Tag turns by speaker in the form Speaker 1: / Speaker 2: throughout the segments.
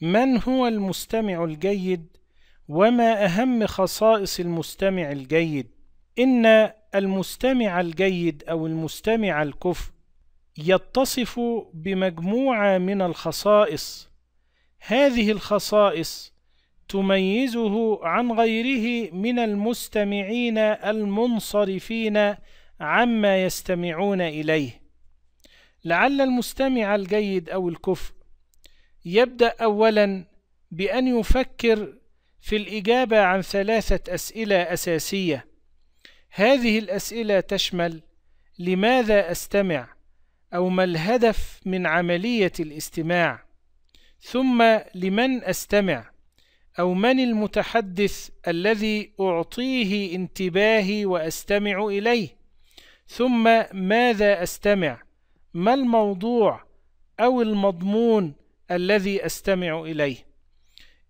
Speaker 1: من هو المستمع الجيد وما اهم خصائص المستمع الجيد ان المستمع الجيد او المستمع الكف يتصف بمجموعه من الخصائص هذه الخصائص تميزه عن غيره من المستمعين المنصرفين عما يستمعون اليه لعل المستمع الجيد او الكفر يبدأ أولا بأن يفكر في الإجابة عن ثلاثة أسئلة أساسية هذه الأسئلة تشمل لماذا أستمع أو ما الهدف من عملية الاستماع ثم لمن أستمع أو من المتحدث الذي أعطيه انتباهي وأستمع إليه ثم ماذا أستمع ما الموضوع أو المضمون الذي أستمع إليه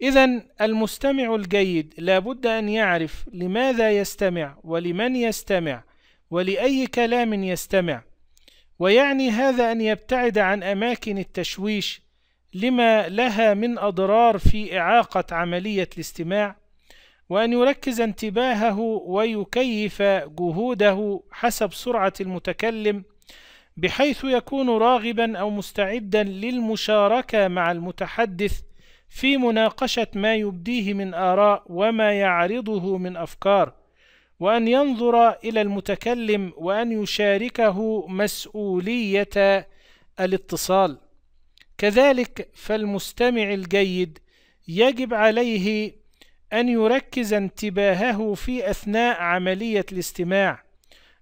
Speaker 1: إذا المستمع الجيد لابد أن يعرف لماذا يستمع ولمن يستمع ولأي كلام يستمع ويعني هذا أن يبتعد عن أماكن التشويش لما لها من أضرار في إعاقة عملية الاستماع وأن يركز انتباهه ويكيف جهوده حسب سرعة المتكلم بحيث يكون راغبا أو مستعدا للمشاركة مع المتحدث في مناقشة ما يبديه من آراء وما يعرضه من أفكار، وأن ينظر إلى المتكلم وأن يشاركه مسؤولية الاتصال. كذلك فالمستمع الجيد يجب عليه أن يركز انتباهه في أثناء عملية الاستماع،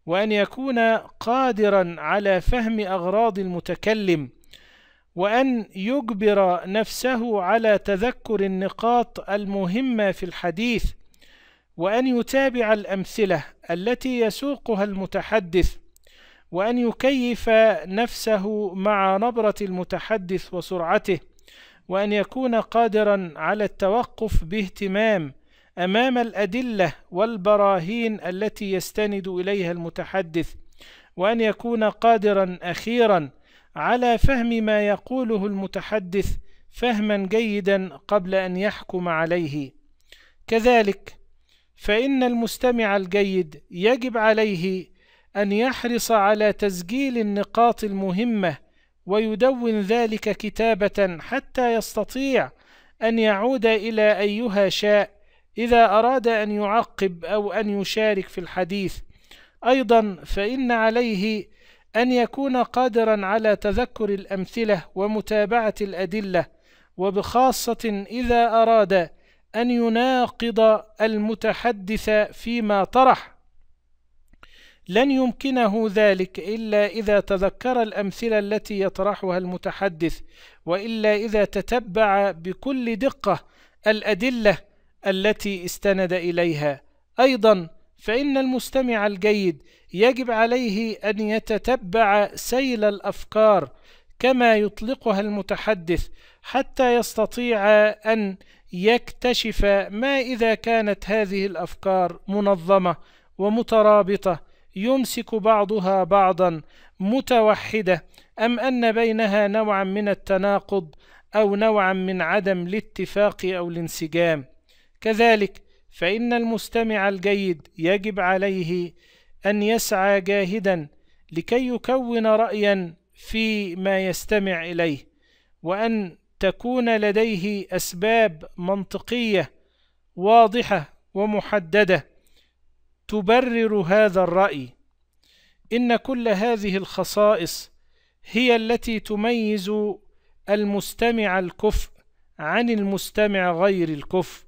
Speaker 1: وأن يكون قادرا على فهم أغراض المتكلم وأن يجبر نفسه على تذكر النقاط المهمة في الحديث وأن يتابع الأمثلة التي يسوقها المتحدث وأن يكيف نفسه مع نبرة المتحدث وسرعته وأن يكون قادرا على التوقف باهتمام أمام الأدلة والبراهين التي يستند إليها المتحدث وأن يكون قادرا أخيرا على فهم ما يقوله المتحدث فهما جيدا قبل أن يحكم عليه كذلك فإن المستمع الجيد يجب عليه أن يحرص على تسجيل النقاط المهمة ويدون ذلك كتابة حتى يستطيع أن يعود إلى أيها شاء إذا أراد أن يعقب أو أن يشارك في الحديث أيضا فإن عليه أن يكون قادرا على تذكر الأمثلة ومتابعة الأدلة وبخاصة إذا أراد أن يناقض المتحدث فيما طرح لن يمكنه ذلك إلا إذا تذكر الأمثلة التي يطرحها المتحدث وإلا إذا تتبع بكل دقة الأدلة التي استند إليها أيضا فإن المستمع الجيد يجب عليه أن يتتبع سيل الأفكار كما يطلقها المتحدث حتى يستطيع أن يكتشف ما إذا كانت هذه الأفكار منظمة ومترابطة يمسك بعضها بعضا متوحدة أم أن بينها نوعا من التناقض أو نوعا من عدم الاتفاق أو الانسجام كذلك فإن المستمع الجيد يجب عليه أن يسعى جاهدا لكي يكون رأيا في ما يستمع إليه وأن تكون لديه أسباب منطقية واضحة ومحددة تبرر هذا الرأي إن كل هذه الخصائص هي التي تميز المستمع الكفء عن المستمع غير الكفء